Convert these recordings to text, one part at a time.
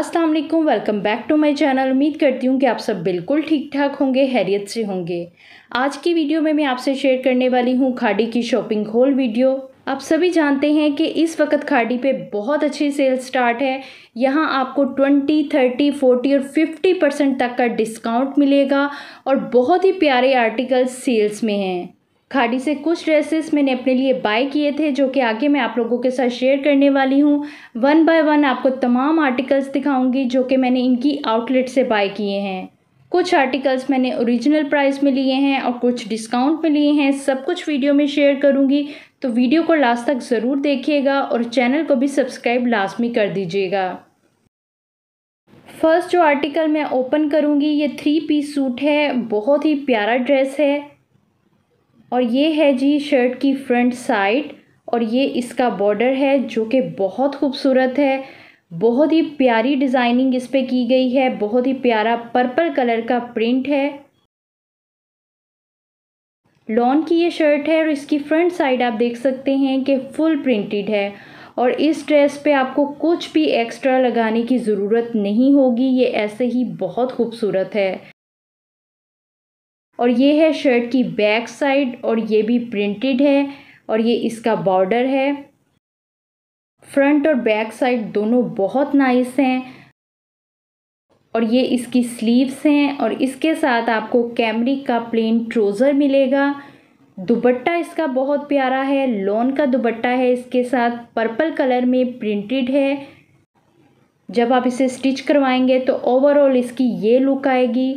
Aslam welcome back to my channel उम्मीद करती हूँ कि आप सब बिल्कुल ठीक ठाक होंगे हैरियत से होंगे आज की वीडियो में मैं आपसे शेयर करने वाली हूँ खाड़ी की शॉपिंग होल वीडियो आप सभी जानते हैं कि इस वक्त खाड़ी पे बहुत अच्छी सेल स्टार्ट है यहाँ आपको 20, 30, 40 और 50 परसेंट तक का डिस्काउंट मिलेगा और बहुत ही प्यारे आर्टिकल सेल्स में हैं खाड़ी से कुछ ड्रेसेस मैंने अपने लिए बाय किए थे जो कि आगे मैं आप लोगों के साथ शेयर करने वाली हूँ वन बाय वन आपको तमाम आर्टिकल्स दिखाऊंगी जो कि मैंने इनकी आउटलेट से बाय किए हैं कुछ आर्टिकल्स मैंने ओरिजिनल प्राइस में लिए हैं और कुछ डिस्काउंट में लिए हैं सब कुछ वीडियो में शेयर करूँगी तो वीडियो को लास्ट तक ज़रूर देखिएगा और चैनल को भी सब्सक्राइब लाजमी कर दीजिएगा फर्स्ट जो आर्टिकल मैं ओपन करूँगी ये थ्री पीस सूट है बहुत ही प्यारा ड्रेस है और ये है जी शर्ट की फ्रंट साइड और ये इसका बॉर्डर है जो कि बहुत खूबसूरत है बहुत ही प्यारी डिज़ाइनिंग इस पर की गई है बहुत ही प्यारा पर्पल कलर का प्रिंट है लॉन की ये शर्ट है और इसकी फ्रंट साइड आप देख सकते हैं कि फुल प्रिंटेड है और इस ड्रेस पे आपको कुछ भी एक्स्ट्रा लगाने की ज़रूरत नहीं होगी ये ऐसे ही बहुत खूबसूरत है और ये है शर्ट की बैक साइड और ये भी प्रिंटेड है और ये इसका बॉर्डर है फ्रंट और बैक साइड दोनों बहुत नाइस हैं और ये इसकी स्लीव्स हैं और इसके साथ आपको कैमरी का प्लेन ट्रोज़र मिलेगा दुपट्टा इसका बहुत प्यारा है लॉन का दुपट्टा है इसके साथ पर्पल कलर में प्रिंटेड है जब आप इसे स्टिच करवाएंगे तो ओवरऑल इसकी ये लुक आएगी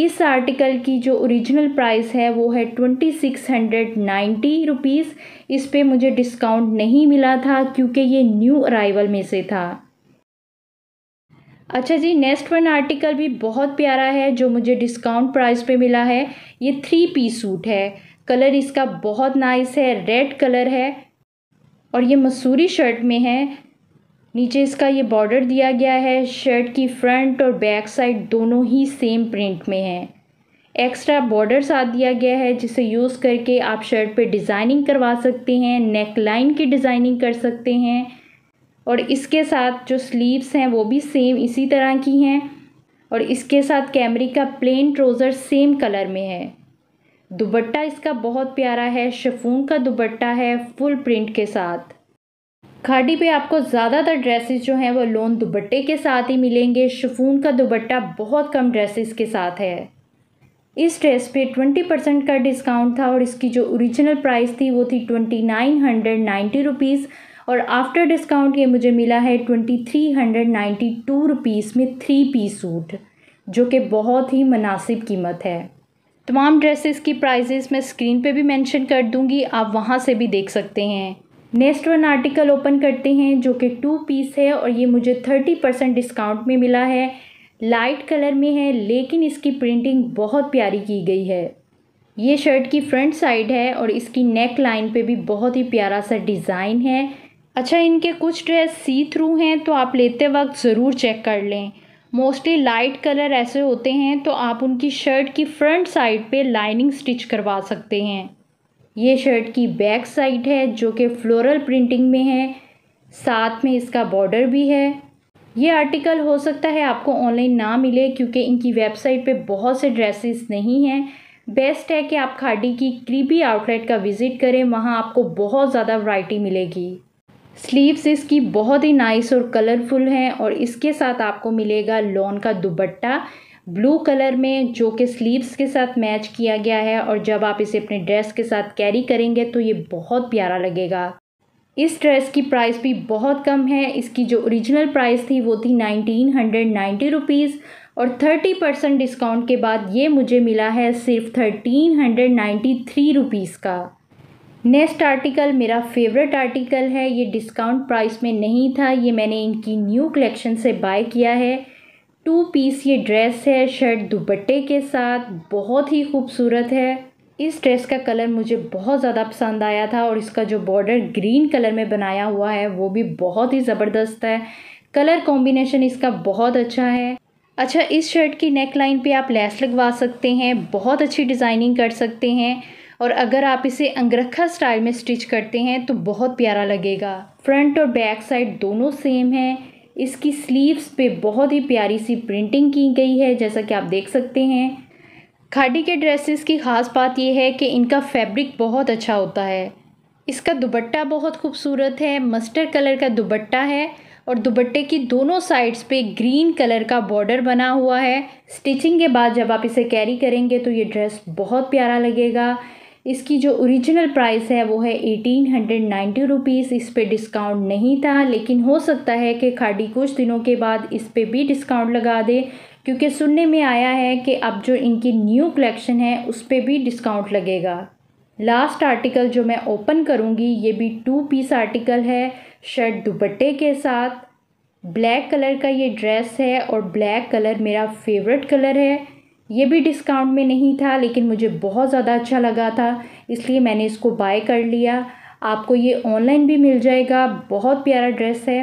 इस आर्टिकल की जो ओरिजिनल प्राइस है वो है twenty six hundred ninety rupees इस पर मुझे डिस्काउंट नहीं मिला था क्योंकि ये न्यू अराइवल में से था अच्छा जी नेक्स्ट वन आर्टिकल भी बहुत प्यारा है जो मुझे डिस्काउंट प्राइस पे मिला है ये थ्री पीस सूट है कलर इसका बहुत नाइस है रेड कलर है और ये मसूरी शर्ट में है नीचे इसका ये बॉर्डर दिया गया है शर्ट की फ्रंट और बैक साइड दोनों ही सेम प्रिंट में है एक्स्ट्रा बॉर्डर साथ दिया गया है जिसे यूज़ करके आप शर्ट पे डिज़ाइनिंग करवा सकते हैं नेक लाइन की डिज़ाइनिंग कर सकते हैं और इसके साथ जो स्लीव्स हैं वो भी सेम इसी तरह की हैं और इसके साथ कैमरे का प्लेन ट्रोज़र सेम कलर में है दुबट्टा इसका बहुत प्यारा है शफून का दुबट्टा है फुल प्रिंट के साथ खाड़ी पे आपको ज़्यादातर ड्रेसेस जो हैं वो लोन दुबट्टे के साथ ही मिलेंगे शफून का दुबट्टा बहुत कम ड्रेसेस के साथ है इस ड्रेस पे 20 परसेंट का डिस्काउंट था और इसकी जो ओरिजिनल प्राइस थी वो थी twenty nine hundred ninety rupees और आफ्टर डिस्काउंट ये मुझे मिला है twenty three hundred ninety two rupees में थ्री पीस सूट जो कि बहुत ही मुनासिब कीमत है तमाम ड्रेसेस की प्राइजेस मैं स्क्रीन पे भी मेंशन कर दूंगी आप वहाँ से भी देख सकते हैं नेक्स्ट वन आर्टिकल ओपन करते हैं जो कि टू पीस है और ये मुझे थर्टी परसेंट डिस्काउंट में मिला है लाइट कलर में है लेकिन इसकी प्रिंटिंग बहुत प्यारी की गई है ये शर्ट की फ्रंट साइड है और इसकी नेक लाइन पे भी बहुत ही प्यारा सा डिज़ाइन है अच्छा इनके कुछ ड्रेस सी थ्रू हैं तो आप लेते वक्त ज़रूर चेक कर लें मोस्टली लाइट कलर ऐसे होते हैं तो आप उनकी शर्ट की फ्रंट साइड पे लाइनिंग स्टिच करवा सकते हैं ये शर्ट की बैक साइड है जो कि फ्लोरल प्रिंटिंग में है साथ में इसका बॉर्डर भी है ये आर्टिकल हो सकता है आपको ऑनलाइन ना मिले क्योंकि इनकी वेबसाइट पे बहुत से ड्रेसेस नहीं हैं बेस्ट है कि आप खाडी की क्रीपी आउटलेट का विज़िट करें वहाँ आपको बहुत ज़्यादा वैरायटी मिलेगी स्लीव्स इसकी बहुत ही नाइस और कलरफुल हैं और इसके साथ आपको मिलेगा लॉन का दुबट्टा ब्लू कलर में जो कि स्लीव्स के साथ मैच किया गया है और जब आप इसे अपने ड्रेस के साथ कैरी करेंगे तो ये बहुत प्यारा लगेगा इस ड्रेस की प्राइस भी बहुत कम है इसकी जो ओरिजिनल प्राइस थी वो थी नाइनटीन हंड्रेड नाइन्टी रुपीज़ और थर्टी परसेंट डिस्काउंट के बाद ये मुझे मिला है सिर्फ thirteen hundred ninety three rupees का नेक्स्ट आर्टिकल मेरा फेवरेट आर्टिकल है ये डिस्काउंट प्राइस में नहीं था ये मैंने इनकी न्यू कलेक्शन से बाय किया है टू पीस ये ड्रेस है शर्ट दुपट्टे के साथ बहुत ही खूबसूरत है इस ड्रेस का कलर मुझे बहुत ज़्यादा पसंद आया था और इसका जो बॉर्डर ग्रीन कलर में बनाया हुआ है वो भी बहुत ही ज़बरदस्त है कलर कॉम्बिनेशन इसका बहुत अच्छा है अच्छा इस शर्ट की नेक लाइन पर आप लेस लगवा सकते हैं बहुत अच्छी डिज़ाइनिंग कर सकते हैं और अगर आप इसे अंगरखा स्टाइल में स्टिच करते हैं तो बहुत प्यारा लगेगा फ्रंट और बैक साइड दोनों सेम हैं इसकी स्लीव्स पे बहुत ही प्यारी सी प्रिंटिंग की गई है जैसा कि आप देख सकते हैं खाड़ी के ड्रेसेस की ख़ास बात यह है कि इनका फैब्रिक बहुत अच्छा होता है इसका दुबट्टा बहुत खूबसूरत है मस्टर्ड कलर का दुबट्टा है और दुबट्टे की दोनों साइड्स पे ग्रीन कलर का बॉर्डर बना हुआ है स्टिचिंग के बाद जब आप इसे कैरी करेंगे तो ये ड्रेस बहुत प्यारा लगेगा इसकी जो ओरिजिनल प्राइस है वो है एटीन हंड्रेड नाइन्टी रुपीज़ इस पर डिस्काउंट नहीं था लेकिन हो सकता है कि खाड़ी कुछ दिनों के बाद इस पर भी डिस्काउंट लगा दे क्योंकि सुनने में आया है कि अब जो इनकी न्यू कलेक्शन है उस पर भी डिस्काउंट लगेगा लास्ट आर्टिकल जो मैं ओपन करूँगी ये भी टू पीस आर्टिकल है शर्ट दुपट्टे के साथ ब्लैक कलर का ये ड्रेस है और ब्लैक कलर मेरा फेवरेट कलर है ये भी डिस्काउंट में नहीं था लेकिन मुझे बहुत ज़्यादा अच्छा लगा था इसलिए मैंने इसको बाय कर लिया आपको ये ऑनलाइन भी मिल जाएगा बहुत प्यारा ड्रेस है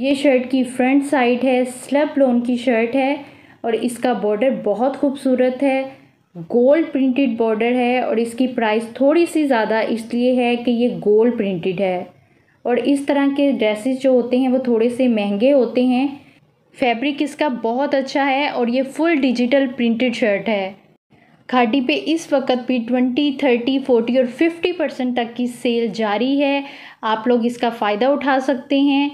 ये शर्ट की फ्रंट साइड है स्लप लोन की शर्ट है और इसका बॉर्डर बहुत खूबसूरत है गोल्ड प्रिंटेड बॉर्डर है और इसकी प्राइस थोड़ी सी ज़्यादा इसलिए है कि ये गोल्ड प्रिंटेड है और इस तरह के ड्रेसेस जो होते हैं वो थोड़े से महंगे होते हैं फैब्रिक इसका बहुत अच्छा है और ये फुल डिजिटल प्रिंटेड शर्ट है खाटी पे इस वक्त भी ट्वेंटी थर्टी फोर्टी और फिफ्टी परसेंट तक की सेल जारी है आप लोग इसका फ़ायदा उठा सकते हैं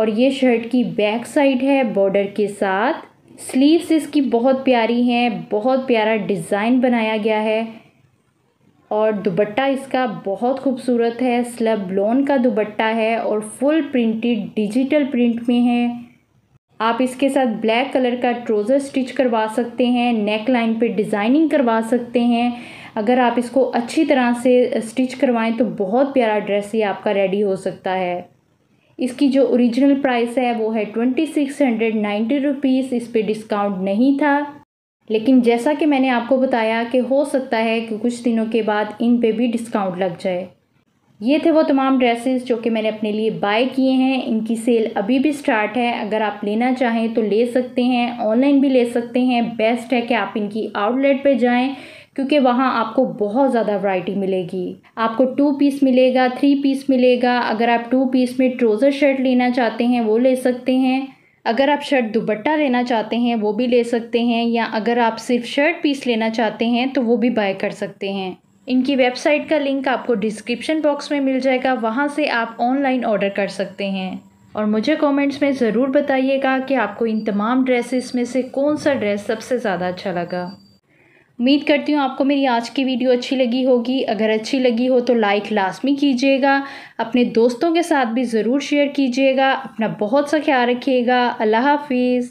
और ये शर्ट की बैक साइड है बॉर्डर के साथ स्लीव्स इसकी बहुत प्यारी हैं बहुत प्यारा डिज़ाइन बनाया गया है और दुबट्टा इसका बहुत खूबसूरत है स्लब लोन का दुबट्टा है और फुल प्रिंटेड डिजिटल प्रिंट में है आप इसके साथ ब्लैक कलर का ट्रोज़र स्टिच करवा सकते हैं नेक लाइन पे डिज़ाइनिंग करवा सकते हैं अगर आप इसको अच्छी तरह से स्टिच करवाएं तो बहुत प्यारा ड्रेस ये आपका रेडी हो सकता है इसकी जो ओरिजिनल प्राइस है वो है twenty six hundred ninety rupees इस पर डिस्काउंट नहीं था लेकिन जैसा कि मैंने आपको बताया कि हो सकता है कि कुछ दिनों के बाद इन पर भी डिस्काउंट लग जाए ये थे वो तमाम ड्रेसेस जो कि मैंने अपने लिए बाय किए हैं इनकी सेल अभी भी स्टार्ट है अगर आप लेना चाहें तो ले सकते हैं ऑनलाइन भी ले सकते हैं बेस्ट है कि आप इनकी आउटलेट पे जाएं क्योंकि वहाँ आपको बहुत ज़्यादा वैरायटी मिलेगी आपको टू पीस मिलेगा थ्री पीस मिलेगा अगर आप टू पीस में ट्रोज़र शर्ट लेना चाहते हैं वो ले सकते हैं अगर आप शर्ट दुपट्टा लेना चाहते हैं वो भी ले सकते हैं या अगर आप सिर्फ शर्ट पीस लेना चाहते हैं तो वो भी बाय कर सकते हैं इनकी वेबसाइट का लिंक आपको डिस्क्रिप्शन बॉक्स में मिल जाएगा वहाँ से आप ऑनलाइन ऑर्डर कर सकते हैं और मुझे कमेंट्स में ज़रूर बताइएगा कि आपको इन तमाम ड्रेसेस में से कौन सा ड्रेस सबसे ज़्यादा अच्छा लगा उम्मीद करती हूँ आपको मेरी आज की वीडियो अच्छी लगी होगी अगर अच्छी लगी हो तो लाइक लाजमी कीजिएगा अपने दोस्तों के साथ भी ज़रूर शेयर कीजिएगा अपना बहुत सा ख्याल रखिएगा अल्लाह हाफिज़